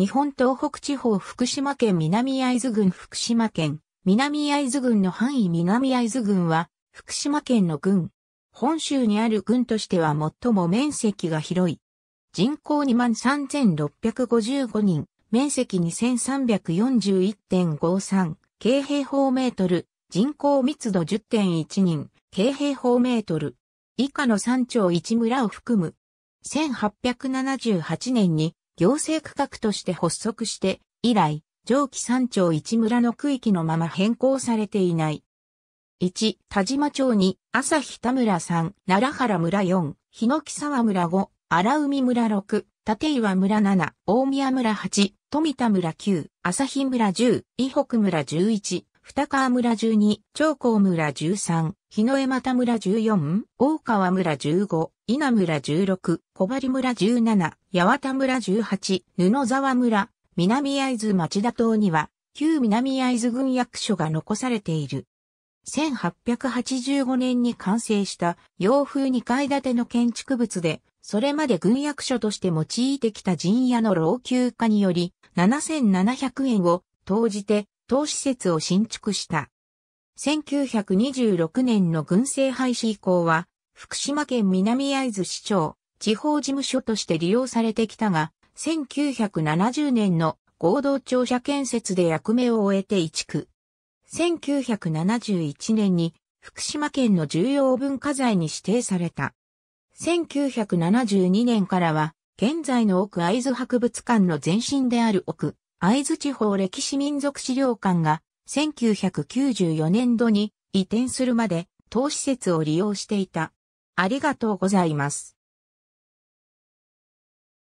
日本東北地方福島県南会津郡福島県南会津郡の範囲南会津郡は福島県の郡。本州にある郡としては最も面積が広い。人口23,655人、面積2341.53京平方メートル、人口密度10.1人、京平方メートル。以下の3頂1村を含む。1878年に行政区画として発足して、以来、上記三町一村の区域のまま変更されていない。1、田島町2、朝日田村3、奈良原村4、日野木沢村5、荒海村6、立岩村7、大宮村8、富田村9、朝日村10、伊北村11。二川村12、長江村13、日野江又村14、大川村15、稲村16、小針村17、八幡村18、布沢村、南会津町田島には、旧南会津郡役所が残されている。1885年に完成した洋風2階建ての建築物で、それまで軍役所として用いてきた陣屋の老朽化により、7700円を投じて当施設を新築した。1926年の軍政廃止以降は、福島県南会津市長、地方事務所として利用されてきたが、1970年の合同庁舎建設で役目を終えて移築。1971年に福島県の重要文化財に指定された。1972年からは、現在の奥会津博物館の前身である奥会津地方歴史民族資料館が1994年度に移転するまで当施設を利用していた。ありがとうございます。